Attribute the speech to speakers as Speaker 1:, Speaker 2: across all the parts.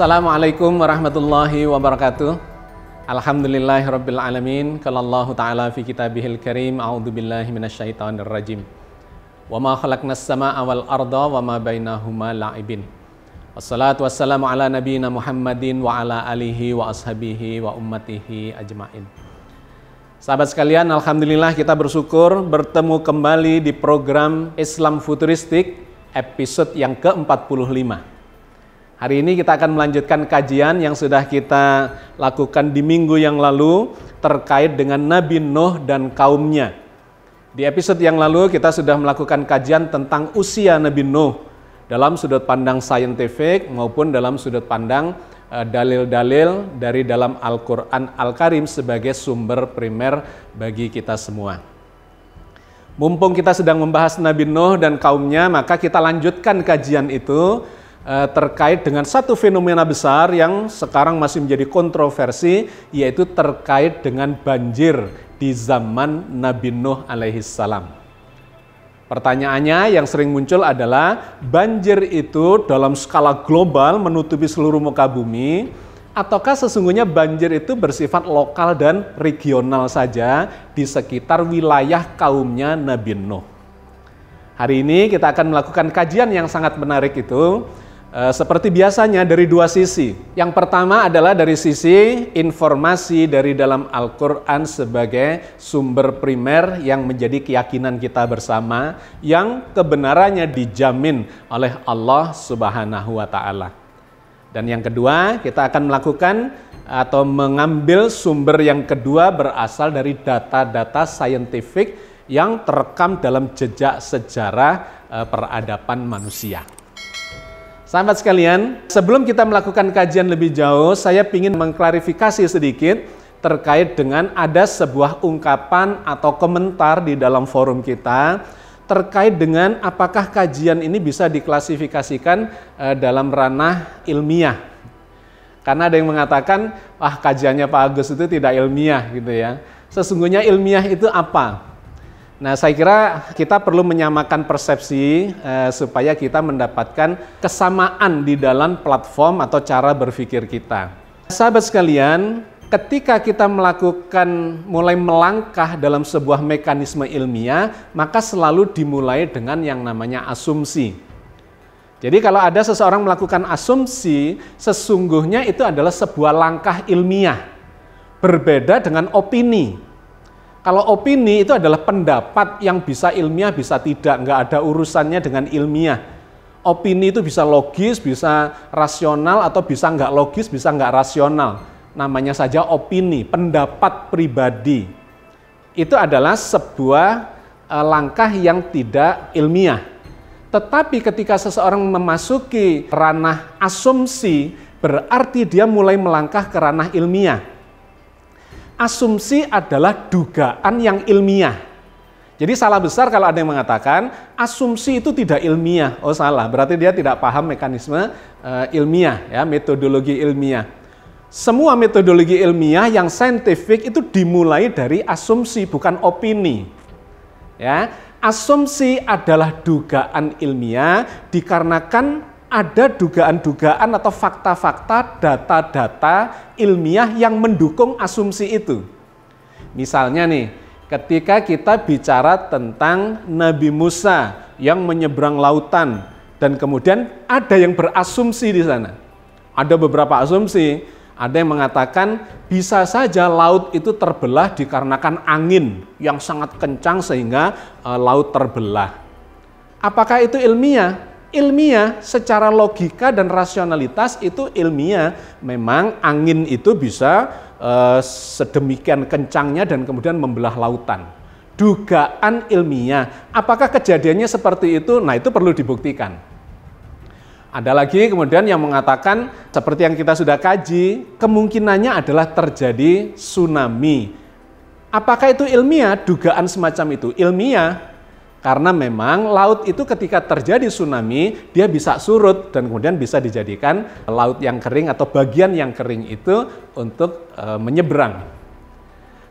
Speaker 1: Assalamualaikum warahmatullahi wabarakatuh. rabbil alamin. Kalallahu taala fi kitabihil karim a'udzu billahi minasyaitonir rajim. Wa ma khalaqnas samaa'a wal arda wa ma bainahuma la'ibin. Wassalatu wassalamu ala nabiyyina Muhammadin wa ala alihi wa ashabihi wa ummatihi ajmain. Sahabat sekalian, alhamdulillah kita bersyukur bertemu kembali di program Islam Futuristik episode yang ke-45. Hari ini kita akan melanjutkan kajian yang sudah kita lakukan di minggu yang lalu terkait dengan Nabi Nuh dan kaumnya. Di episode yang lalu kita sudah melakukan kajian tentang usia Nabi Nuh dalam sudut pandang saintifik maupun dalam sudut pandang eh, dalil-dalil dari dalam Al-Qur'an Al-Karim sebagai sumber primer bagi kita semua. Mumpung kita sedang membahas Nabi Nuh dan kaumnya, maka kita lanjutkan kajian itu Eh, terkait dengan satu fenomena besar yang sekarang masih menjadi kontroversi yaitu terkait dengan banjir di zaman Nabi Nuh alaihi salam. Pertanyaannya yang sering muncul adalah banjir itu dalam skala global menutupi seluruh muka bumi ataukah sesungguhnya banjir itu bersifat lokal dan regional saja di sekitar wilayah kaumnya Nabi Nuh. Hari ini kita akan melakukan kajian yang sangat menarik itu Eh, seperti biasanya dari dua sisi. Yang pertama adalah dari sisi informasi dari dalam Al-Qur'an sebagai sumber primer yang menjadi keyakinan kita bersama yang kebenarannya dijamin oleh Allah Subhanahu wa taala. Dan yang kedua, kita akan melakukan atau mengambil sumber yang kedua berasal dari data-data saintifik yang terekam dalam jejak sejarah eh, peradaban manusia. Sahabat sekalian, sebelum kita melakukan kajian lebih jauh, saya ingin mengklarifikasi sedikit terkait dengan ada sebuah ungkapan atau komentar di dalam forum kita terkait dengan apakah kajian ini bisa diklasifikasikan eh, dalam ranah ilmiah. Karena ada yang mengatakan, "Wah, kajiannya Pak Agus itu tidak ilmiah," gitu ya. Sesungguhnya ilmiah itu apa? Nah, saya kira kita perlu menyamakan persepsi eh, supaya kita mendapatkan kesamaan di dalam platform atau cara berpikir kita. Sahabat sekalian, ketika kita melakukan mulai melangkah dalam sebuah mekanisme ilmiah, maka selalu dimulai dengan yang namanya asumsi. Jadi kalau ada seseorang melakukan asumsi, sesungguhnya itu adalah sebuah langkah ilmiah. Berbeda dengan opini kalau opini itu adalah pendapat yang bisa ilmiah, bisa tidak, nggak ada urusannya dengan ilmiah. Opini itu bisa logis, bisa rasional, atau bisa nggak logis, bisa nggak rasional. Namanya saja opini, pendapat pribadi. Itu adalah sebuah e, langkah yang tidak ilmiah. Tetapi ketika seseorang memasuki ranah asumsi, berarti dia mulai melangkah ke ranah ilmiah asumsi adalah dugaan yang ilmiah. Jadi salah besar kalau ada yang mengatakan asumsi itu tidak ilmiah. Oh salah, berarti dia tidak paham mekanisme uh, ilmiah ya, metodologi ilmiah. Semua metodologi ilmiah yang saintifik itu dimulai dari asumsi bukan opini. Ya, asumsi adalah dugaan ilmiah dikarenakan ada dugaan-dugaan atau fakta-fakta, data-data ilmiah yang mendukung asumsi itu. Misalnya nih, ketika kita bicara tentang Nabi Musa yang menyeberang lautan dan kemudian ada yang berasumsi di sana. Ada beberapa asumsi, ada yang mengatakan bisa saja laut itu terbelah dikarenakan angin yang sangat kencang sehingga eh, laut terbelah. Apakah itu ilmiah? ilmiah secara logika dan rasionalitas itu ilmiah memang angin itu bisa uh, sedemikian kencangnya dan kemudian membelah lautan dugaan ilmiah apakah kejadiannya seperti itu nah itu perlu dibuktikan ada lagi kemudian yang mengatakan seperti yang kita sudah kaji kemungkinannya adalah terjadi tsunami apakah itu ilmiah dugaan semacam itu ilmiah karena memang laut itu ketika terjadi tsunami, dia bisa surut dan kemudian bisa dijadikan laut yang kering atau bagian yang kering itu untuk e, menyeberang.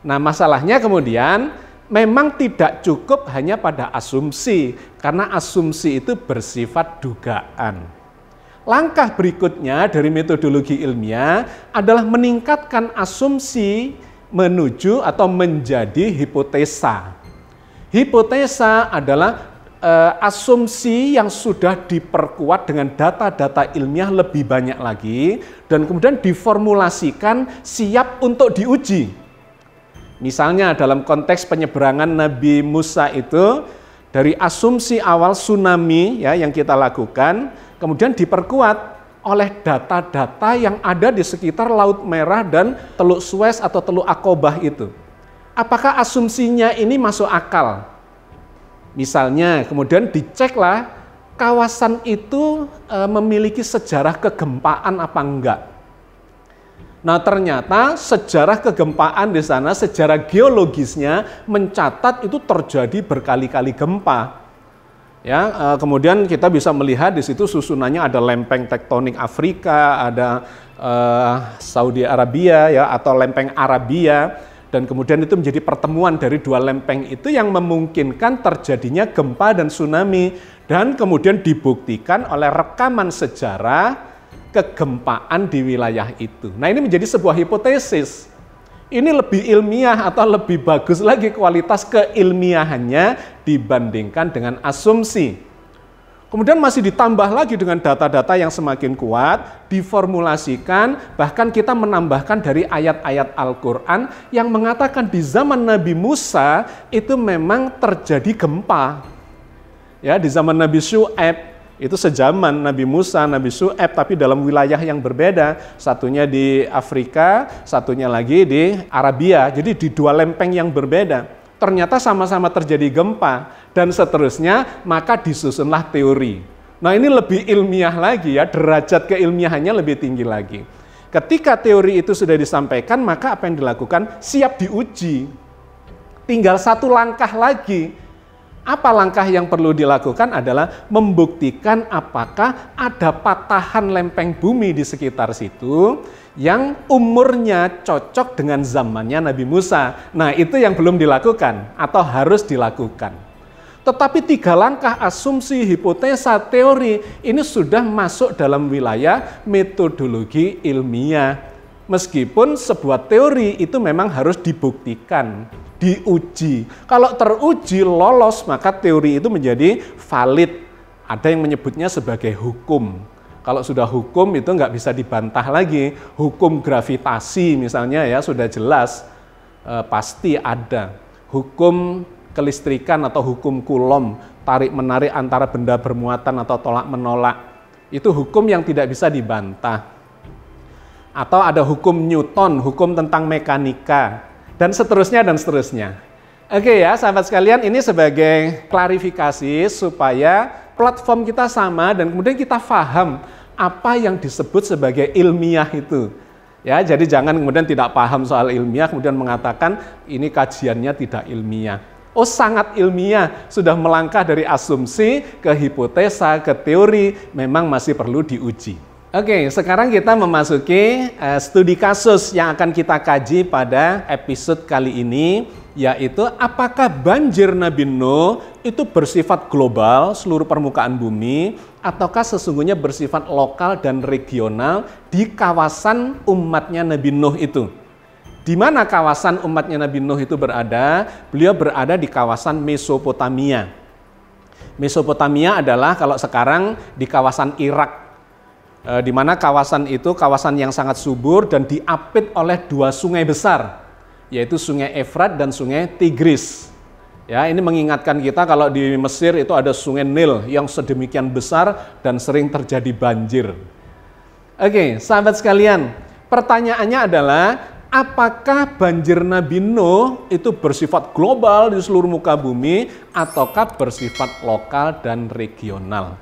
Speaker 1: Nah, masalahnya kemudian memang tidak cukup hanya pada asumsi, karena asumsi itu bersifat dugaan. Langkah berikutnya dari metodologi ilmiah adalah meningkatkan asumsi menuju atau menjadi hipotesa. Hipotesa adalah uh, asumsi yang sudah diperkuat dengan data-data ilmiah lebih banyak lagi dan kemudian diformulasikan siap untuk diuji. Misalnya dalam konteks penyeberangan Nabi Musa itu dari asumsi awal tsunami ya yang kita lakukan kemudian diperkuat oleh data-data yang ada di sekitar Laut Merah dan Teluk Suez atau Teluk Akobah itu apakah asumsinya ini masuk akal? Misalnya, kemudian diceklah kawasan itu e, memiliki sejarah kegempaan apa enggak. Nah, ternyata sejarah kegempaan di sana, sejarah geologisnya mencatat itu terjadi berkali-kali gempa. Ya, e, kemudian kita bisa melihat di situ susunannya ada lempeng tektonik Afrika, ada e, Saudi Arabia ya atau lempeng Arabia dan kemudian itu menjadi pertemuan dari dua lempeng itu yang memungkinkan terjadinya gempa dan tsunami dan kemudian dibuktikan oleh rekaman sejarah kegempaan di wilayah itu. Nah, ini menjadi sebuah hipotesis. Ini lebih ilmiah atau lebih bagus lagi kualitas keilmiahannya dibandingkan dengan asumsi. Kemudian masih ditambah lagi dengan data-data yang semakin kuat, diformulasikan, bahkan kita menambahkan dari ayat-ayat Al-Quran yang mengatakan di zaman Nabi Musa itu memang terjadi gempa. Ya, di zaman Nabi Shu'ab, itu sejaman Nabi Musa, Nabi Shu'ab, tapi dalam wilayah yang berbeda. Satunya di Afrika, satunya lagi di Arabia. Jadi di dua lempeng yang berbeda ternyata sama-sama terjadi gempa dan seterusnya, maka disusunlah teori. Nah, ini lebih ilmiah lagi ya, derajat keilmiahannya lebih tinggi lagi. Ketika teori itu sudah disampaikan, maka apa yang dilakukan siap diuji. Tinggal satu langkah lagi. Apa langkah yang perlu dilakukan adalah membuktikan apakah ada patahan lempeng bumi di sekitar situ yang umurnya cocok dengan zamannya Nabi Musa. Nah, itu yang belum dilakukan atau harus dilakukan. Tetapi tiga langkah asumsi, hipotesa, teori ini sudah masuk dalam wilayah metodologi ilmiah. Meskipun sebuah teori itu memang harus dibuktikan, diuji. Kalau teruji lolos, maka teori itu menjadi valid. Ada yang menyebutnya sebagai hukum kalau sudah hukum itu nggak bisa dibantah lagi. Hukum gravitasi misalnya ya sudah jelas e, pasti ada. Hukum kelistrikan atau hukum Coulomb, tarik menarik antara benda bermuatan atau tolak menolak. Itu hukum yang tidak bisa dibantah. Atau ada hukum Newton, hukum tentang mekanika dan seterusnya dan seterusnya. Oke ya, sahabat sekalian, ini sebagai klarifikasi supaya platform kita sama dan kemudian kita faham apa yang disebut sebagai ilmiah itu. Ya, jadi jangan kemudian tidak paham soal ilmiah kemudian mengatakan ini kajiannya tidak ilmiah. Oh, sangat ilmiah, sudah melangkah dari asumsi ke hipotesa, ke teori, memang masih perlu diuji. Oke, sekarang kita memasuki uh, studi kasus yang akan kita kaji pada episode kali ini yaitu apakah banjir Nabi Nuh itu bersifat global seluruh permukaan bumi ataukah sesungguhnya bersifat lokal dan regional di kawasan umatnya Nabi Nuh itu. Di mana kawasan umatnya Nabi Nuh itu berada? Beliau berada di kawasan Mesopotamia. Mesopotamia adalah kalau sekarang di kawasan Irak eh, di mana kawasan itu kawasan yang sangat subur dan diapit oleh dua sungai besar yaitu Sungai Efrat dan Sungai Tigris. Ya, ini mengingatkan kita kalau di Mesir itu ada Sungai Nil yang sedemikian besar dan sering terjadi banjir. Oke, sahabat sekalian, pertanyaannya adalah apakah banjir Nabi Nuh itu bersifat global di seluruh muka bumi ataukah bersifat lokal dan regional?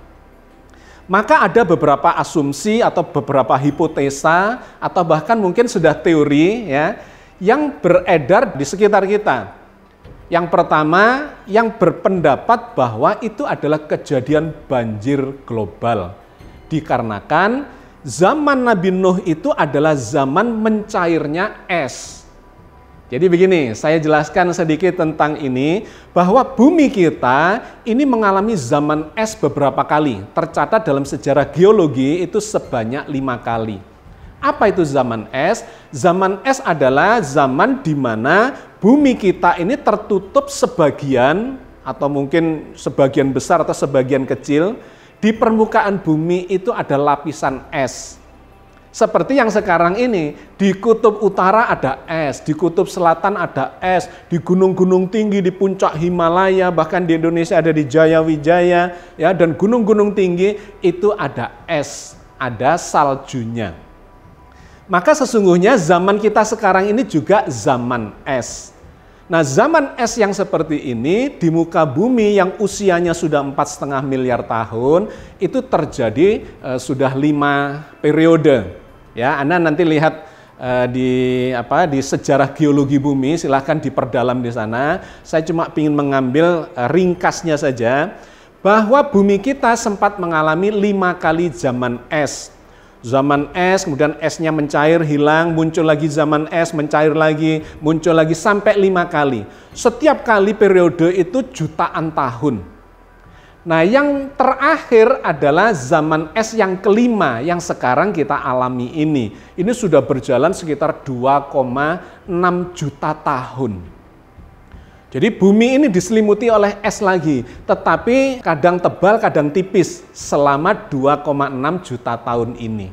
Speaker 1: Maka ada beberapa asumsi atau beberapa hipotesa atau bahkan mungkin sudah teori ya yang beredar di sekitar kita. Yang pertama, yang berpendapat bahwa itu adalah kejadian banjir global. Dikarenakan zaman Nabi Nuh itu adalah zaman mencairnya es. Jadi begini, saya jelaskan sedikit tentang ini bahwa bumi kita ini mengalami zaman es beberapa kali. Tercatat dalam sejarah geologi itu sebanyak lima kali. Apa itu zaman es? Zaman es adalah zaman di mana bumi kita ini tertutup sebagian atau mungkin sebagian besar atau sebagian kecil di permukaan bumi itu ada lapisan es. Seperti yang sekarang ini, di kutub utara ada es, di kutub selatan ada es, di gunung-gunung tinggi, di puncak Himalaya, bahkan di Indonesia ada di Jayawijaya, ya, dan gunung-gunung tinggi itu ada es, ada saljunya. Maka sesungguhnya zaman kita sekarang ini juga zaman es. Nah zaman es yang seperti ini di muka bumi yang usianya sudah empat setengah miliar tahun itu terjadi e, sudah lima periode. Ya, Anda nanti lihat e, di apa di sejarah geologi bumi silahkan diperdalam di sana. Saya cuma ingin mengambil e, ringkasnya saja bahwa bumi kita sempat mengalami lima kali zaman es Zaman es, kemudian esnya mencair, hilang, muncul lagi zaman es, mencair lagi, muncul lagi sampai lima kali. Setiap kali periode itu jutaan tahun. Nah yang terakhir adalah zaman es yang kelima yang sekarang kita alami ini. Ini sudah berjalan sekitar 2,6 juta tahun. Jadi bumi ini diselimuti oleh es lagi, tetapi kadang tebal, kadang tipis selama 2,6 juta tahun ini.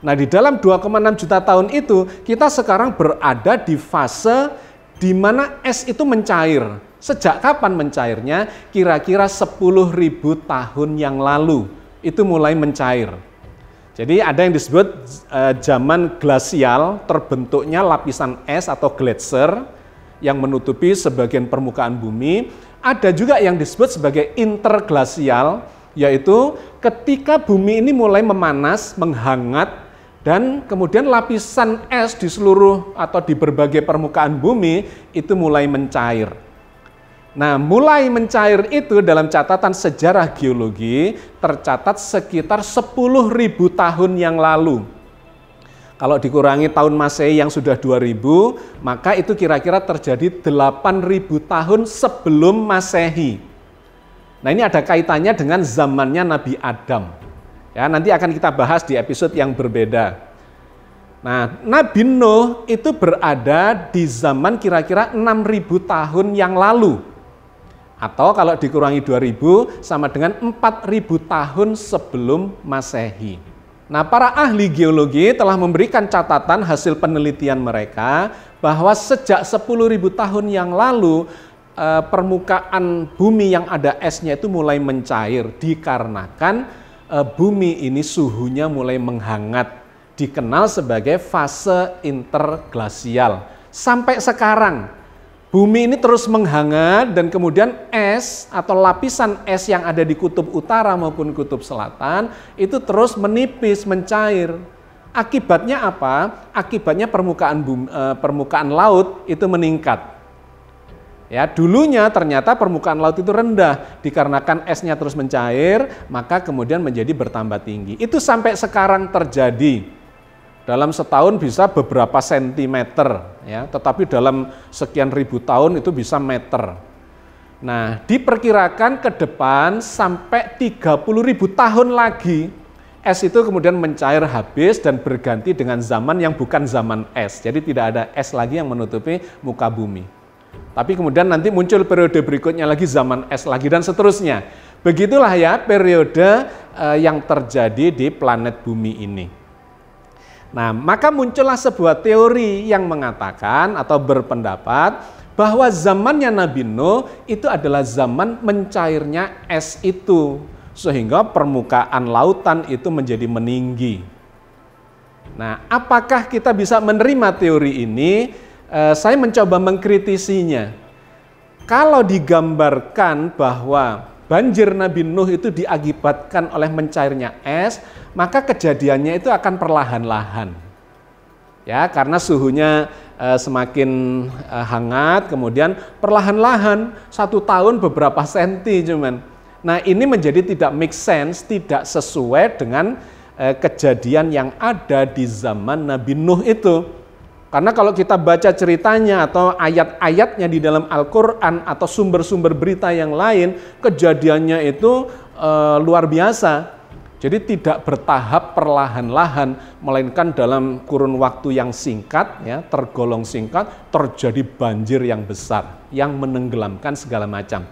Speaker 1: Nah, di dalam 2,6 juta tahun itu, kita sekarang berada di fase di mana es itu mencair. Sejak kapan mencairnya? Kira-kira ribu tahun yang lalu itu mulai mencair. Jadi ada yang disebut e, zaman glasial terbentuknya lapisan es atau gletser yang menutupi sebagian permukaan bumi. Ada juga yang disebut sebagai interglasial, yaitu ketika bumi ini mulai memanas, menghangat, dan kemudian lapisan es di seluruh atau di berbagai permukaan bumi itu mulai mencair. Nah, mulai mencair itu dalam catatan sejarah geologi tercatat sekitar 10.000 tahun yang lalu. Kalau dikurangi tahun Masehi yang sudah 2000, maka itu kira-kira terjadi 8000 tahun sebelum Masehi. Nah, ini ada kaitannya dengan zamannya Nabi Adam. Ya, nanti akan kita bahas di episode yang berbeda. Nah, Nabi Nuh itu berada di zaman kira-kira 6000 tahun yang lalu. Atau kalau dikurangi 2000 sama dengan 4000 tahun sebelum Masehi. Nah, para ahli geologi telah memberikan catatan hasil penelitian mereka bahwa sejak 10.000 tahun yang lalu eh, permukaan bumi yang ada esnya itu mulai mencair dikarenakan eh, bumi ini suhunya mulai menghangat dikenal sebagai fase interglasial. Sampai sekarang Bumi ini terus menghangat dan kemudian es atau lapisan es yang ada di kutub utara maupun kutub selatan itu terus menipis, mencair. Akibatnya apa? Akibatnya permukaan bumi, eh, permukaan laut itu meningkat. Ya, dulunya ternyata permukaan laut itu rendah dikarenakan esnya terus mencair, maka kemudian menjadi bertambah tinggi. Itu sampai sekarang terjadi dalam setahun bisa beberapa sentimeter ya tetapi dalam sekian ribu tahun itu bisa meter nah diperkirakan ke depan sampai 30 ribu tahun lagi es itu kemudian mencair habis dan berganti dengan zaman yang bukan zaman es jadi tidak ada es lagi yang menutupi muka bumi tapi kemudian nanti muncul periode berikutnya lagi zaman es lagi dan seterusnya begitulah ya periode eh, yang terjadi di planet bumi ini Nah, maka muncullah sebuah teori yang mengatakan atau berpendapat bahwa zamannya Nabi Nuh itu adalah zaman mencairnya es itu sehingga permukaan lautan itu menjadi meninggi. Nah, apakah kita bisa menerima teori ini? E, saya mencoba mengkritisinya. Kalau digambarkan bahwa banjir Nabi Nuh itu diakibatkan oleh mencairnya es, maka kejadiannya itu akan perlahan-lahan. Ya, karena suhunya e, semakin e, hangat, kemudian perlahan-lahan satu tahun beberapa senti cuman. Nah, ini menjadi tidak make sense, tidak sesuai dengan e, kejadian yang ada di zaman Nabi Nuh itu. Karena kalau kita baca ceritanya atau ayat-ayatnya di dalam Al-Quran atau sumber-sumber berita yang lain, kejadiannya itu e, luar biasa. Jadi tidak bertahap perlahan-lahan, melainkan dalam kurun waktu yang singkat, ya, tergolong singkat, terjadi banjir yang besar, yang menenggelamkan segala macam.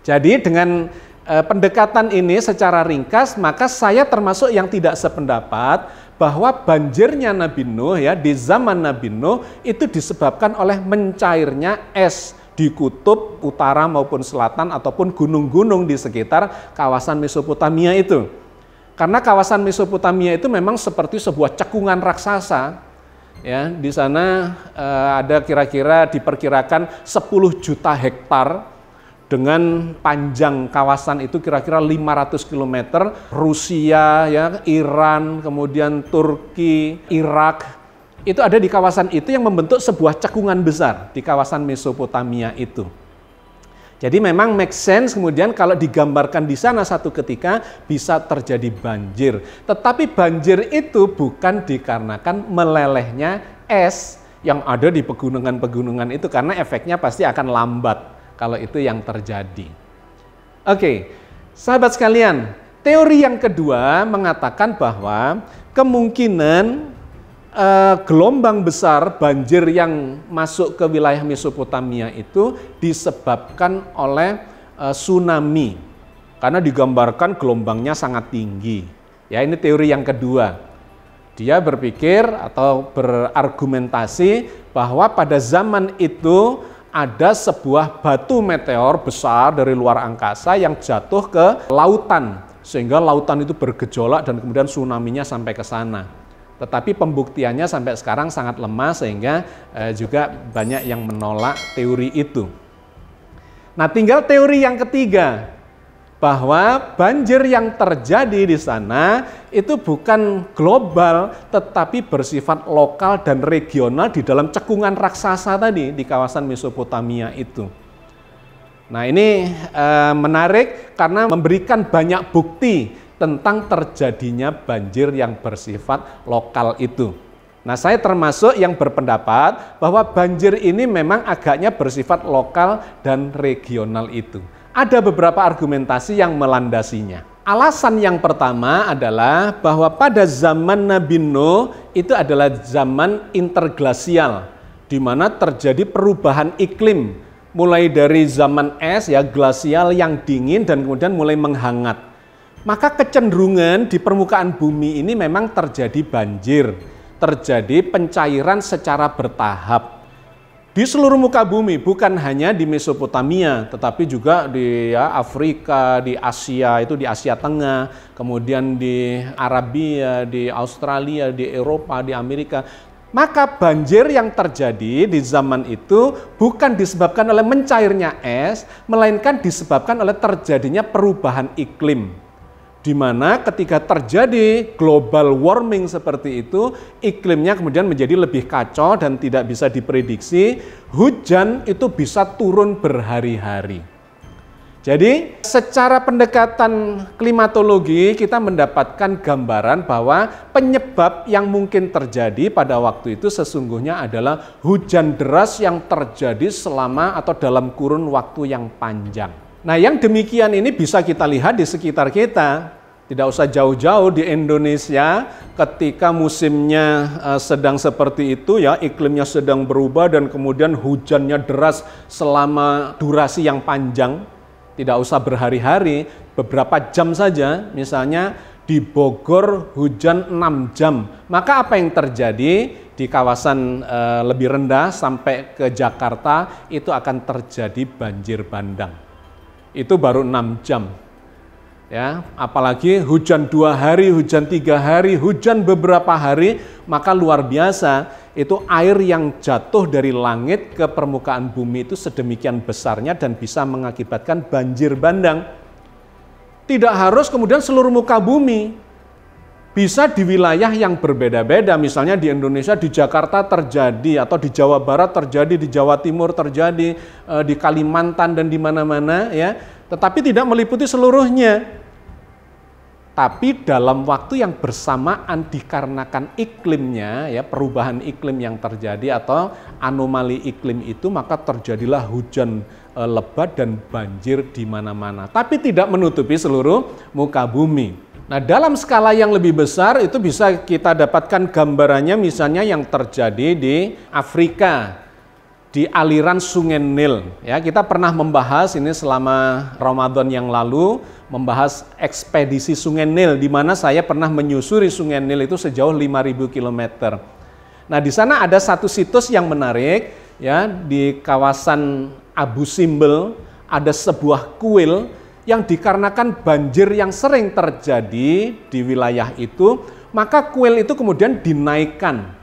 Speaker 1: Jadi dengan eh, pendekatan ini secara ringkas, maka saya termasuk yang tidak sependapat bahwa banjirnya Nabi Nuh ya di zaman Nabi Nuh itu disebabkan oleh mencairnya es di kutub utara maupun selatan ataupun gunung-gunung di sekitar kawasan Mesopotamia itu. Karena kawasan Mesopotamia itu memang seperti sebuah cekungan raksasa ya di sana eh, ada kira-kira diperkirakan 10 juta hektar dengan panjang kawasan itu kira-kira 500 km Rusia ya Iran kemudian Turki Irak itu ada di kawasan itu yang membentuk sebuah cekungan besar di kawasan Mesopotamia itu. Jadi memang make sense kemudian kalau digambarkan di sana satu ketika bisa terjadi banjir. Tetapi banjir itu bukan dikarenakan melelehnya es yang ada di pegunungan-pegunungan itu karena efeknya pasti akan lambat kalau itu yang terjadi. Oke, sahabat sekalian, teori yang kedua mengatakan bahwa kemungkinan eh, gelombang besar banjir yang masuk ke wilayah Mesopotamia itu disebabkan oleh eh, tsunami karena digambarkan gelombangnya sangat tinggi. Ya ini teori yang kedua. Dia berpikir atau berargumentasi bahwa pada zaman itu ada sebuah batu meteor besar dari luar angkasa yang jatuh ke lautan sehingga lautan itu bergejolak dan kemudian tsunami-nya sampai ke sana. Tetapi pembuktiannya sampai sekarang sangat lemah sehingga eh, juga banyak yang menolak teori itu. Nah, tinggal teori yang ketiga bahwa banjir yang terjadi di sana itu bukan global tetapi bersifat lokal dan regional di dalam cekungan raksasa tadi di kawasan Mesopotamia itu. Nah, ini e, menarik karena memberikan banyak bukti tentang terjadinya banjir yang bersifat lokal itu. Nah, saya termasuk yang berpendapat bahwa banjir ini memang agaknya bersifat lokal dan regional itu. Ada beberapa argumentasi yang melandasinya. Alasan yang pertama adalah bahwa pada zaman Nabi Nuh itu adalah zaman interglasial di mana terjadi perubahan iklim mulai dari zaman es ya glasial yang dingin dan kemudian mulai menghangat. Maka kecenderungan di permukaan bumi ini memang terjadi banjir, terjadi pencairan secara bertahap di seluruh muka bumi, bukan hanya di Mesopotamia, tetapi juga di ya, Afrika, di Asia, itu di Asia Tengah, kemudian di Arabia, di Australia, di Eropa, di Amerika. Maka banjir yang terjadi di zaman itu bukan disebabkan oleh mencairnya es, melainkan disebabkan oleh terjadinya perubahan iklim di mana ketika terjadi global warming seperti itu, iklimnya kemudian menjadi lebih kacau dan tidak bisa diprediksi, hujan itu bisa turun berhari-hari. Jadi, secara pendekatan klimatologi, kita mendapatkan gambaran bahwa penyebab yang mungkin terjadi pada waktu itu sesungguhnya adalah hujan deras yang terjadi selama atau dalam kurun waktu yang panjang. Nah, yang demikian ini bisa kita lihat di sekitar kita. Tidak usah jauh-jauh di Indonesia, ketika musimnya eh, sedang seperti itu, ya, iklimnya sedang berubah, dan kemudian hujannya deras selama durasi yang panjang. Tidak usah berhari-hari, beberapa jam saja, misalnya di Bogor hujan 6 jam. Maka apa yang terjadi di kawasan eh, lebih rendah sampai ke Jakarta itu akan terjadi banjir bandang itu baru enam jam. Ya, apalagi hujan dua hari, hujan tiga hari, hujan beberapa hari, maka luar biasa itu air yang jatuh dari langit ke permukaan bumi itu sedemikian besarnya dan bisa mengakibatkan banjir bandang. Tidak harus kemudian seluruh muka bumi, bisa di wilayah yang berbeda-beda. Misalnya di Indonesia, di Jakarta terjadi, atau di Jawa Barat terjadi, di Jawa Timur terjadi, eh, di Kalimantan dan di mana-mana ya. Tetapi tidak meliputi seluruhnya. Tapi dalam waktu yang bersamaan dikarenakan iklimnya, ya perubahan iklim yang terjadi atau anomali iklim itu, maka terjadilah hujan eh, lebat dan banjir di mana-mana. Tapi tidak menutupi seluruh muka bumi. Nah, dalam skala yang lebih besar itu bisa kita dapatkan gambarannya misalnya yang terjadi di Afrika di aliran Sungai Nil. Ya, kita pernah membahas ini selama Ramadan yang lalu membahas ekspedisi Sungai Nil di mana saya pernah menyusuri Sungai Nil itu sejauh 5000 km. Nah, di sana ada satu situs yang menarik ya di kawasan Abu Simbel ada sebuah kuil yang dikarenakan banjir yang sering terjadi di wilayah itu, maka kuil itu kemudian dinaikkan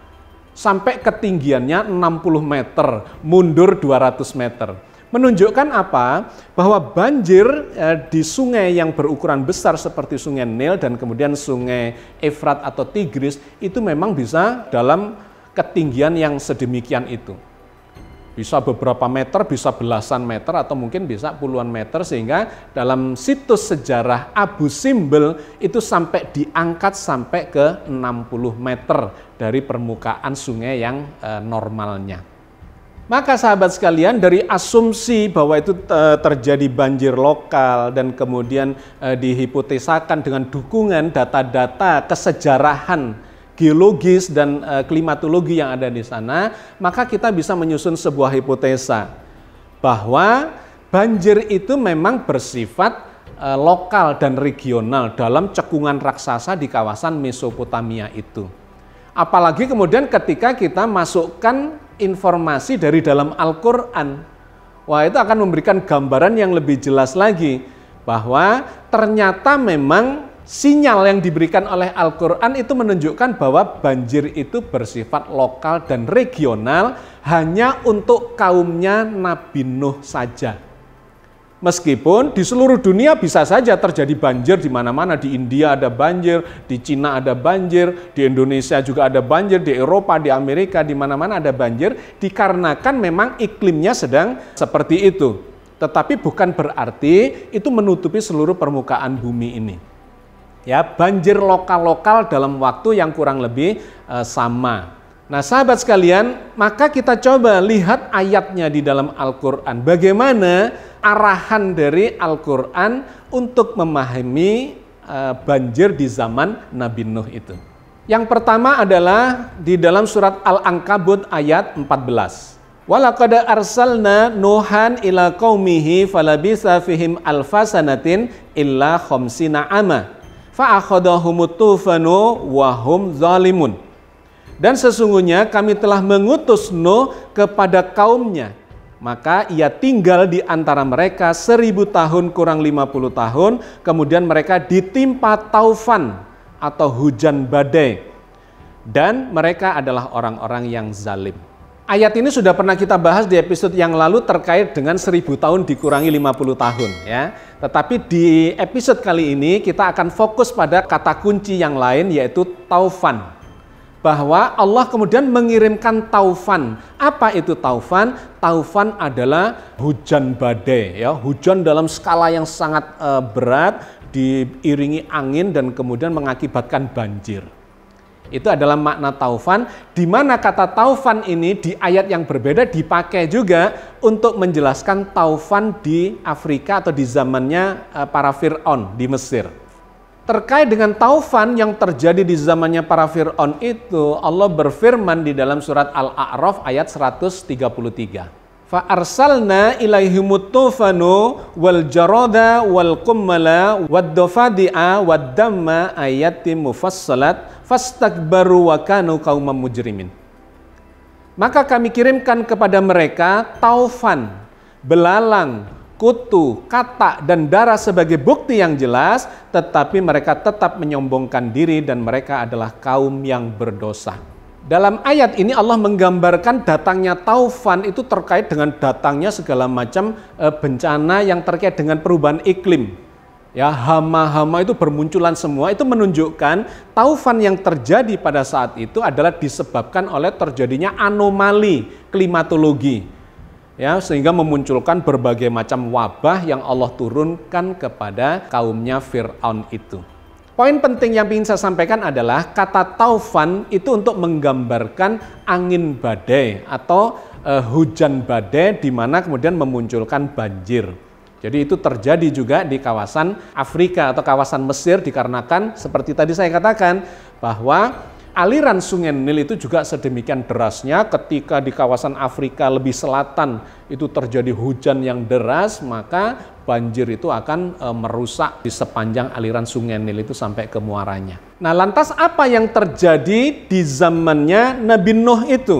Speaker 1: sampai ketinggiannya 60 meter, mundur 200 meter. Menunjukkan apa? Bahwa banjir eh, di sungai yang berukuran besar seperti sungai Nil dan kemudian sungai Efrat atau Tigris itu memang bisa dalam ketinggian yang sedemikian itu bisa beberapa meter, bisa belasan meter atau mungkin bisa puluhan meter sehingga dalam situs sejarah Abu Simbel itu sampai diangkat sampai ke 60 meter dari permukaan sungai yang e, normalnya. Maka sahabat sekalian dari asumsi bahwa itu eh, terjadi banjir lokal dan kemudian eh, dihipotesakan dengan dukungan data-data kesejarahan geologis dan uh, klimatologi yang ada di sana, maka kita bisa menyusun sebuah hipotesa bahwa banjir itu memang bersifat uh, lokal dan regional dalam cekungan raksasa di kawasan Mesopotamia itu. Apalagi kemudian ketika kita masukkan informasi dari dalam Al-Qur'an. Wah, itu akan memberikan gambaran yang lebih jelas lagi bahwa ternyata memang sinyal yang diberikan oleh Al-Quran itu menunjukkan bahwa banjir itu bersifat lokal dan regional hanya untuk kaumnya Nabi Nuh saja. Meskipun di seluruh dunia bisa saja terjadi banjir di mana-mana, di India ada banjir, di Cina ada banjir, di Indonesia juga ada banjir, di Eropa, di Amerika, di mana-mana ada banjir, dikarenakan memang iklimnya sedang seperti itu. Tetapi bukan berarti itu menutupi seluruh permukaan bumi ini ya banjir lokal-lokal dalam waktu yang kurang lebih e, sama. Nah, sahabat sekalian, maka kita coba lihat ayatnya di dalam Al-Qur'an. Bagaimana arahan dari Al-Qur'an untuk memahami e, banjir di zaman Nabi Nuh itu. Yang pertama adalah di dalam surat Al-Ankabut ayat 14. Walaqad arsalna Nuhan ila qaumihi falabisa fihim alfasanatin illa khamsina ama fa'akhadahumut wahum zalimun. Dan sesungguhnya kami telah mengutus Nuh kepada kaumnya. Maka ia tinggal di antara mereka seribu tahun kurang lima puluh tahun. Kemudian mereka ditimpa taufan atau hujan badai. Dan mereka adalah orang-orang yang zalim. Ayat ini sudah pernah kita bahas di episode yang lalu terkait dengan 1000 tahun dikurangi 50 tahun ya. Tetapi di episode kali ini kita akan fokus pada kata kunci yang lain yaitu taufan. Bahwa Allah kemudian mengirimkan taufan. Apa itu taufan? Taufan adalah hujan badai ya, hujan dalam skala yang sangat uh, berat diiringi angin dan kemudian mengakibatkan banjir. Itu adalah makna taufan, di mana kata taufan ini di ayat yang berbeda dipakai juga untuk menjelaskan taufan di Afrika atau di zamannya eh, para Fir'aun di Mesir. Terkait dengan taufan yang terjadi di zamannya para Fir'aun itu, Allah berfirman di dalam surat Al-A'raf ayat 133. Fa'arsalna ilaihimut tufanu wal jarada wal kummala wad dofadi'a wad mufassalat fastakbaru wa kanu mujrimin. Maka kami kirimkan kepada mereka taufan, belalang, kutu, katak, dan darah sebagai bukti yang jelas, tetapi mereka tetap menyombongkan diri dan mereka adalah kaum yang berdosa. Dalam ayat ini Allah menggambarkan datangnya taufan itu terkait dengan datangnya segala macam eh, bencana yang terkait dengan perubahan iklim ya hama-hama itu bermunculan semua itu menunjukkan taufan yang terjadi pada saat itu adalah disebabkan oleh terjadinya anomali klimatologi ya sehingga memunculkan berbagai macam wabah yang Allah turunkan kepada kaumnya Firaun itu. Poin penting yang ingin saya sampaikan adalah kata taufan itu untuk menggambarkan angin badai atau eh, hujan badai di mana kemudian memunculkan banjir. Jadi itu terjadi juga di kawasan Afrika atau kawasan Mesir dikarenakan seperti tadi saya katakan bahwa aliran Sungai Nil itu juga sedemikian derasnya ketika di kawasan Afrika lebih selatan itu terjadi hujan yang deras maka banjir itu akan e, merusak di sepanjang aliran Sungai Nil itu sampai ke muaranya. Nah, lantas apa yang terjadi di zamannya Nabi Nuh itu?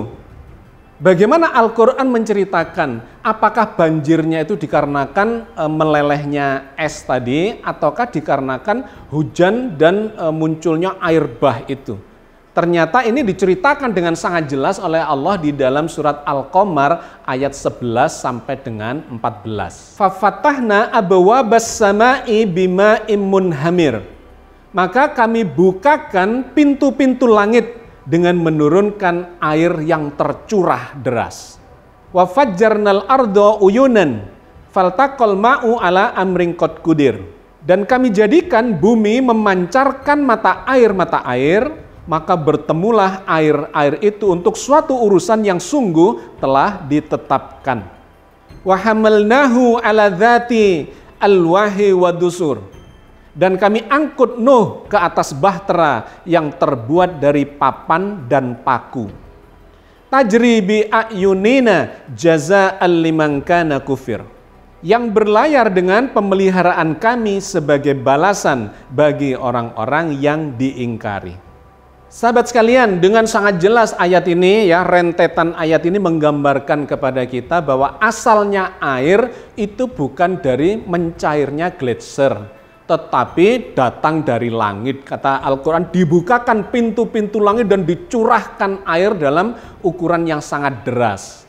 Speaker 1: Bagaimana Al-Quran menceritakan apakah banjirnya itu dikarenakan e, melelehnya es tadi ataukah dikarenakan hujan dan e, munculnya air bah itu. Ternyata ini diceritakan dengan sangat jelas oleh Allah di dalam surat Al-Qamar ayat 11 sampai dengan 14. Fafatahna abwabas sama'i bima'im hamir Maka kami bukakan pintu-pintu langit dengan menurunkan air yang tercurah deras. Wafajarnal ardo uyunan faltakol ma'u ala amring Kot kudir. Dan kami jadikan bumi memancarkan mata air-mata air, maka bertemulah air-air itu untuk suatu urusan yang sungguh telah ditetapkan. Wa ala dzati alwahi wadusur. dusur dan kami angkut Nuh ke atas bahtera yang terbuat dari papan dan paku. Tajri bi ayunina jaza liman kana kufir. Yang berlayar dengan pemeliharaan kami sebagai balasan bagi orang-orang yang diingkari. Sahabat sekalian, dengan sangat jelas ayat ini ya, rentetan ayat ini menggambarkan kepada kita bahwa asalnya air itu bukan dari mencairnya gletser tetapi datang dari langit. Kata Al-Quran, dibukakan pintu-pintu langit dan dicurahkan air dalam ukuran yang sangat deras.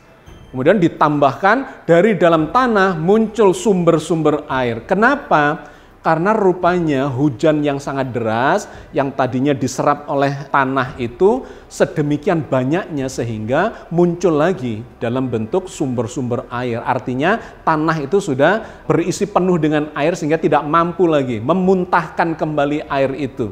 Speaker 1: Kemudian ditambahkan dari dalam tanah muncul sumber-sumber air. Kenapa? Karena rupanya hujan yang sangat deras yang tadinya diserap oleh tanah itu sedemikian banyaknya sehingga muncul lagi dalam bentuk sumber-sumber air. Artinya tanah itu sudah berisi penuh dengan air sehingga tidak mampu lagi memuntahkan kembali air itu.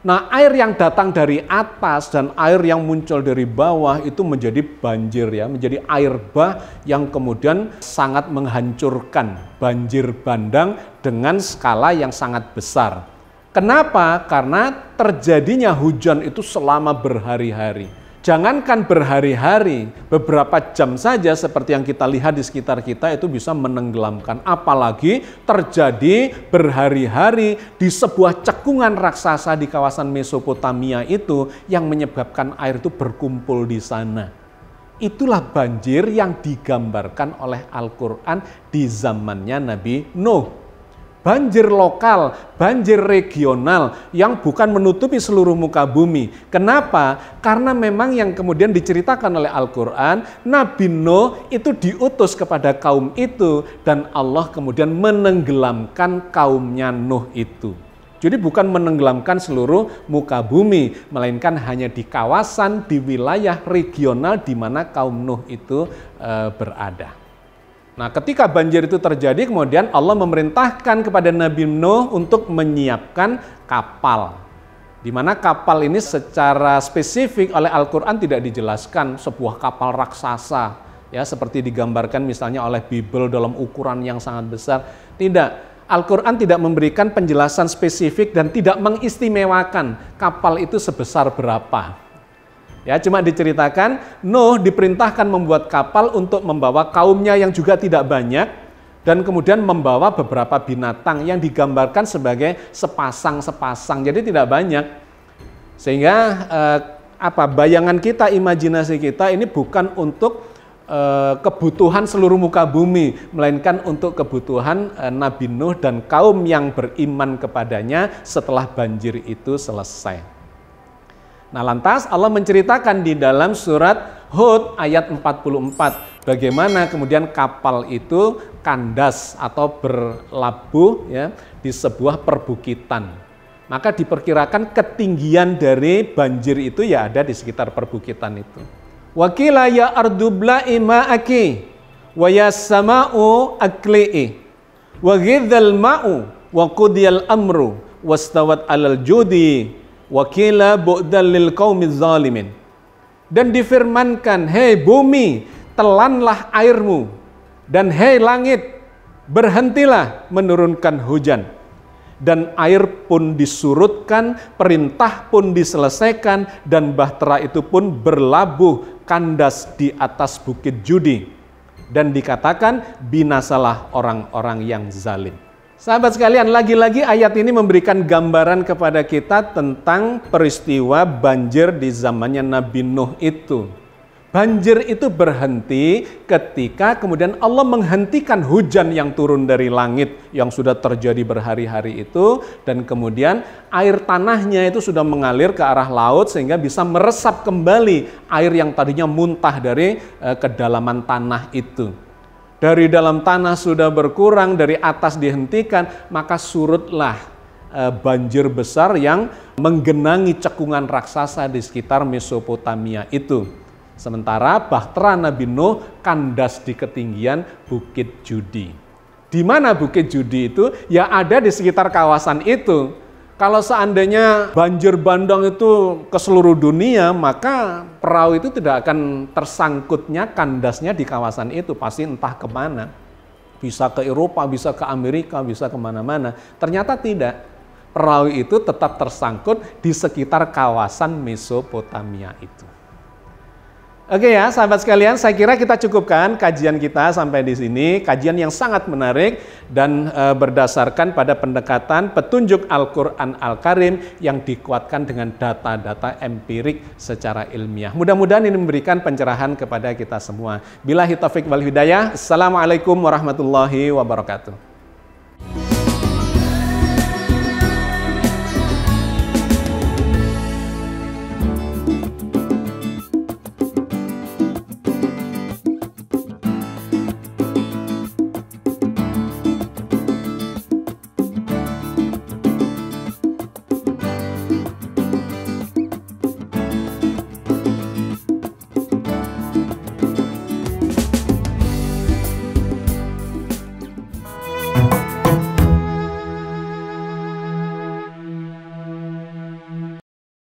Speaker 1: Nah, air yang datang dari atas dan air yang muncul dari bawah itu menjadi banjir ya, menjadi air bah yang kemudian sangat menghancurkan banjir bandang dengan skala yang sangat besar. Kenapa? Karena terjadinya hujan itu selama berhari-hari jangankan berhari-hari, beberapa jam saja seperti yang kita lihat di sekitar kita itu bisa menenggelamkan. Apalagi terjadi berhari-hari di sebuah cekungan raksasa di kawasan Mesopotamia itu yang menyebabkan air itu berkumpul di sana. Itulah banjir yang digambarkan oleh Al-Quran di zamannya Nabi Nuh banjir lokal, banjir regional yang bukan menutupi seluruh muka bumi. Kenapa? Karena memang yang kemudian diceritakan oleh Al-Qur'an, Nabi Nuh itu diutus kepada kaum itu dan Allah kemudian menenggelamkan kaumnya Nuh itu. Jadi bukan menenggelamkan seluruh muka bumi, melainkan hanya di kawasan, di wilayah regional di mana kaum Nuh itu eh, berada. Nah, ketika banjir itu terjadi, kemudian Allah memerintahkan kepada Nabi Nuh untuk menyiapkan kapal. Di mana kapal ini secara spesifik oleh Al-Qur'an tidak dijelaskan sebuah kapal raksasa ya seperti digambarkan misalnya oleh Bible dalam ukuran yang sangat besar. Tidak, Al-Quran tidak memberikan penjelasan spesifik dan tidak mengistimewakan kapal itu sebesar berapa. Ya, cuma diceritakan Nuh diperintahkan membuat kapal untuk membawa kaumnya yang juga tidak banyak dan kemudian membawa beberapa binatang yang digambarkan sebagai sepasang-sepasang. Jadi tidak banyak. Sehingga eh, apa bayangan kita, imajinasi kita ini bukan untuk eh, kebutuhan seluruh muka bumi, melainkan untuk kebutuhan eh, Nabi Nuh dan kaum yang beriman kepadanya setelah banjir itu selesai. Nah lantas Allah menceritakan di dalam surat Hud ayat 44 bagaimana kemudian kapal itu kandas atau berlabuh ya di sebuah perbukitan. Maka diperkirakan ketinggian dari banjir itu ya ada di sekitar perbukitan itu. Wakila ya ardubla ima'aki wa ya sama'u akli'i wa ma'u wa qudiyal amru wastawat alal judi Wakila bu'dal lil qaumiz zalimin. Dan difirmankan, hei bumi, telanlah airmu. Dan hei langit, berhentilah menurunkan hujan. Dan air pun disurutkan, perintah pun diselesaikan, dan bahtera itu pun berlabuh kandas di atas bukit judi. Dan dikatakan, binasalah orang-orang yang zalim. Sahabat sekalian, lagi-lagi ayat ini memberikan gambaran kepada kita tentang peristiwa banjir di zamannya Nabi Nuh itu. Banjir itu berhenti ketika kemudian Allah menghentikan hujan yang turun dari langit yang sudah terjadi berhari-hari itu dan kemudian air tanahnya itu sudah mengalir ke arah laut sehingga bisa meresap kembali air yang tadinya muntah dari eh, kedalaman tanah itu dari dalam tanah sudah berkurang, dari atas dihentikan, maka surutlah eh, banjir besar yang menggenangi cekungan raksasa di sekitar Mesopotamia itu. Sementara Bahtera Nabi Nuh kandas di ketinggian Bukit Judi. Di mana Bukit Judi itu? Ya ada di sekitar kawasan itu. Kalau seandainya banjir bandang itu ke seluruh dunia, maka perahu itu tidak akan tersangkutnya kandasnya di kawasan itu, pasti entah kemana. Bisa ke Eropa, bisa ke Amerika, bisa kemana-mana. Ternyata tidak. Perahu itu tetap tersangkut di sekitar kawasan Mesopotamia itu. Oke ya, sahabat sekalian, saya kira kita cukupkan kajian kita sampai di sini. Kajian yang sangat menarik dan e, berdasarkan pada pendekatan petunjuk Al-Quran Al-Karim yang dikuatkan dengan data-data empirik secara ilmiah. Mudah-mudahan ini memberikan pencerahan kepada kita semua. Bila hitafiq wal hidayah, Assalamualaikum warahmatullahi wabarakatuh.